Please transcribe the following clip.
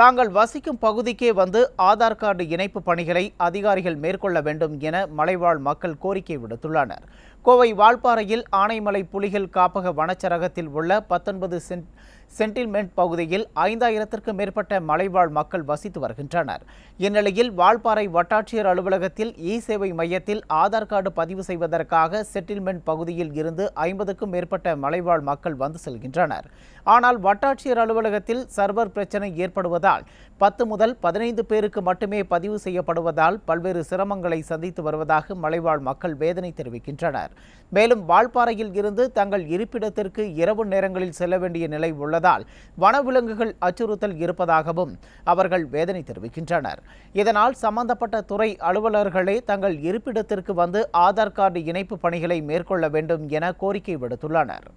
தாங்கள் வசிக்கும் பகுதிக்கே வந்து ஆதார் கார்டு இணைப்பு பணிகளை அதிகாரிகள் மேற்கொள்ள வேண்டும் என மலைவாழ் மக்கள் கோரிக்கை விடுத்துள்ளனர் கோவை வால்பாறையில் ஆனைமலை புலிகள் காப்பக வனச்சரகத்தில் உள்ள பத்தொன்பது சென்ட் சென்டில்மெண்ட் பகுதியில் ஐந்தாயிரத்திற்கும் மேற்பட்ட மலைவாழ் மக்கள் வசித்து வருகின்றனர் இந்நிலையில் வால்பாறை வட்டாட்சியர் அலுவலகத்தில் இ சேவை மையத்தில் ஆதார் கார்டு பதிவு செய்வதற்காக செட்டில்மெண்ட் பகுதியில் இருந்து ஐம்பதுக்கும் மேற்பட்ட மலைவாழ் மக்கள் வந்து செல்கின்றனர் ஆனால் வட்டாட்சியர் அலுவலகத்தில் சர்வர் பிரச்சனை ஏற்படுவதால் பத்து முதல் பதினைந்து பேருக்கு மட்டுமே பதிவு செய்யப்படுவதால் பல்வேறு சிரமங்களை சந்தித்து வருவதாக மலைவாழ் மக்கள் வேதனை தெரிவிக்கின்றனர் உள்ளனர் மேலும் வால்பாறையில் இருந்து தங்கள் இருப்பிடத்திற்கு இரவு நேரங்களில் செல்ல வேண்டிய நிலை உள்ளதால் வனவிலங்குகள் அச்சுறுத்தல் இருப்பதாகவும் அவர்கள் வேதனை தெரிவிக்கின்றனர் இதனால் சம்பந்தப்பட்ட துறை அலுவலர்களே தங்கள் இருப்பிடத்திற்கு வந்து ஆதார் கார்டு இணைப்பு பணிகளை மேற்கொள்ள வேண்டும் என கோரிக்கை விடுத்துள்ளனர்